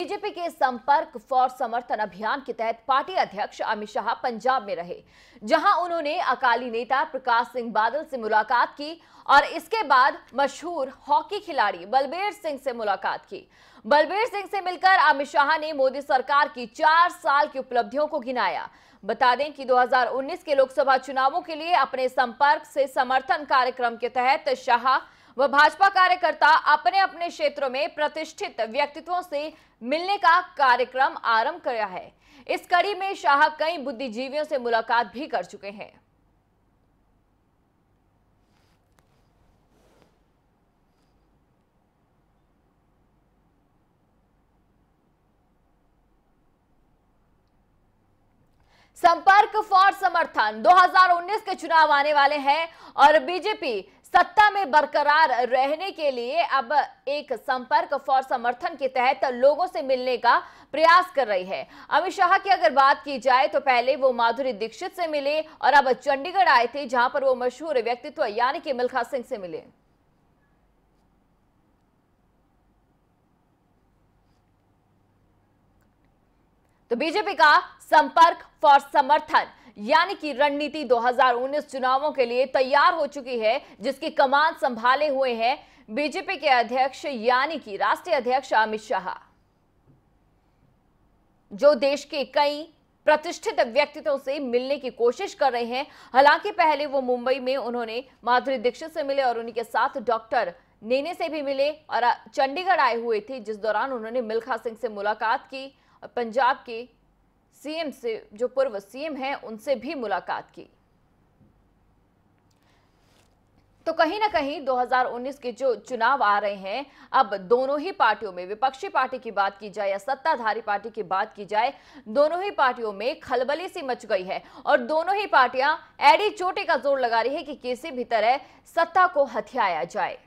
BJP के संपर्क for समर्थन अभियान के तहत पार्टी अध्यक्ष अमित शाह पंजाब में रहे जहां उन्होंने अकाली नेता प्रकाश सिंह बादल से मुलाकात की और इसके बाद मशहूर हॉकी खिलाड़ी बलबीर सिंह से मुलाकात की बलबीर सिंह से मिलकर अमित शाह ने मोदी सरकार की चार साल की उपलब्धियों को गिनाया बता दें कि 2019 के लोकसभा चुनावों के लिए अपने संपर्क से समर्थन कार्यक्रम के तहत शाह व भाजपा कार्यकर्ता अपने अपने क्षेत्रों में प्रतिष्ठित व्यक्तित्वों से मिलने का कार्यक्रम आरंभ किया है इस कड़ी में शाह कई बुद्धिजीवियों से मुलाकात भी कर चुके हैं संपर्क फॉर समर्थन 2019 के चुनाव आने वाले हैं और बीजेपी सत्ता में बरकरार रहने के लिए अब एक संपर्क फॉर समर्थन के तहत लोगों से मिलने का प्रयास कर रही है अमित शाह की अगर बात की जाए तो पहले वो माधुरी दीक्षित से मिले और अब चंडीगढ़ आए थे जहां पर वो मशहूर व्यक्तित्व यानी कि मिल्खा सिंह से मिले तो बीजेपी का संपर्क फॉर समर्थन यानी कि रणनीति 2019 चुनावों के लिए तैयार हो चुकी है जिसकी कमान संभाले हुए हैं बीजेपी के अध्यक्ष यानी कि राष्ट्रीय अध्यक्ष अमित शाह जो देश के कई प्रतिष्ठित व्यक्तित्वों से मिलने की कोशिश कर रहे हैं हालांकि पहले वो मुंबई में उन्होंने माधुरी दीक्षित से मिले और उनके साथ डॉक्टर नेने से भी मिले और चंडीगढ़ आए हुए थे जिस दौरान उन्होंने मिल्खा सिंह से मुलाकात की और पंजाब के सीएम से जो पूर्व सीएम हैं उनसे भी मुलाकात की तो कहीं ना कहीं 2019 के जो चुनाव आ रहे हैं अब दोनों ही पार्टियों में विपक्षी पार्टी की बात की जाए या सत्ताधारी पार्टी की बात की जाए दोनों ही पार्टियों में खलबली सी मच गई है और दोनों ही पार्टियां एड़ी चोटी का जोर लगा रही है कि किसी भी तरह सत्ता को हथियाया जाए